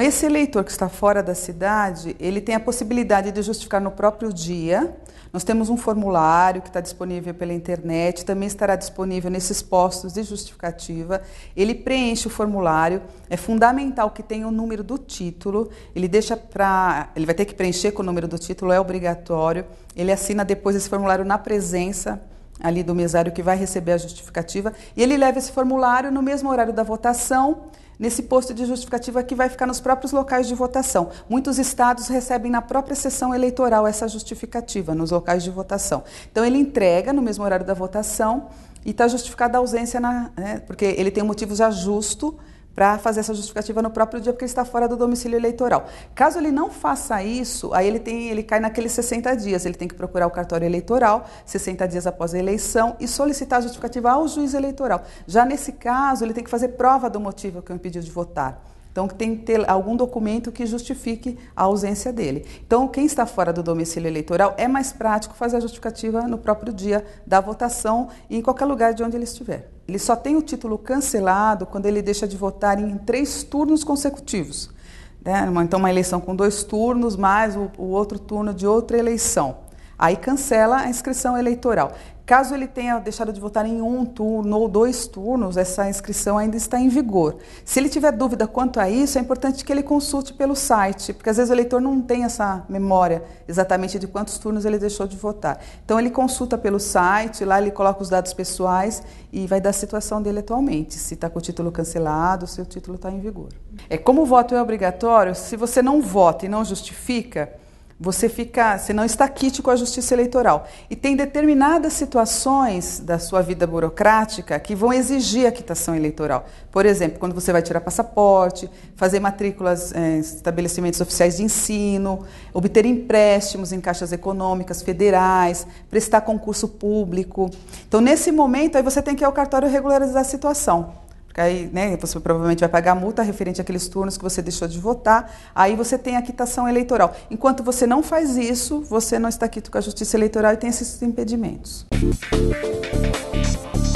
Esse eleitor que está fora da cidade, ele tem a possibilidade de justificar no próprio dia. Nós temos um formulário que está disponível pela internet, também estará disponível nesses postos de justificativa. Ele preenche o formulário. É fundamental que tenha o número do título. Ele deixa para, ele vai ter que preencher com o número do título, é obrigatório. Ele assina depois esse formulário na presença ali do mesário que vai receber a justificativa, e ele leva esse formulário no mesmo horário da votação, nesse posto de justificativa que vai ficar nos próprios locais de votação. Muitos estados recebem na própria sessão eleitoral essa justificativa, nos locais de votação. Então, ele entrega no mesmo horário da votação e está justificada a ausência, na, né, porque ele tem motivos motivo já justo para fazer essa justificativa no próprio dia, porque ele está fora do domicílio eleitoral. Caso ele não faça isso, aí ele, tem, ele cai naqueles 60 dias. Ele tem que procurar o cartório eleitoral 60 dias após a eleição e solicitar a justificativa ao juiz eleitoral. Já nesse caso, ele tem que fazer prova do motivo que o impediu de votar. Então, tem que ter algum documento que justifique a ausência dele. Então, quem está fora do domicílio eleitoral é mais prático fazer a justificativa no próprio dia da votação e em qualquer lugar de onde ele estiver. Ele só tem o título cancelado quando ele deixa de votar em três turnos consecutivos. Né? Então, uma eleição com dois turnos, mais o, o outro turno de outra eleição. Aí cancela a inscrição eleitoral. Caso ele tenha deixado de votar em um turno ou dois turnos, essa inscrição ainda está em vigor. Se ele tiver dúvida quanto a isso, é importante que ele consulte pelo site, porque às vezes o eleitor não tem essa memória exatamente de quantos turnos ele deixou de votar. Então ele consulta pelo site, lá ele coloca os dados pessoais e vai dar a situação dele atualmente, se está com o título cancelado, se o título está em vigor. É como o voto é obrigatório, se você não vota e não justifica, você fica, você não está quite com a justiça eleitoral. E tem determinadas situações da sua vida burocrática que vão exigir a quitação eleitoral. Por exemplo, quando você vai tirar passaporte, fazer matrículas eh, em estabelecimentos oficiais de ensino, obter empréstimos em caixas econômicas federais, prestar concurso público. Então, nesse momento, aí você tem que ir ao cartório regularizar a situação. Porque aí né, você provavelmente vai pagar multa referente àqueles turnos que você deixou de votar, aí você tem a quitação eleitoral. Enquanto você não faz isso, você não está quito com a justiça eleitoral e tem esses impedimentos. Música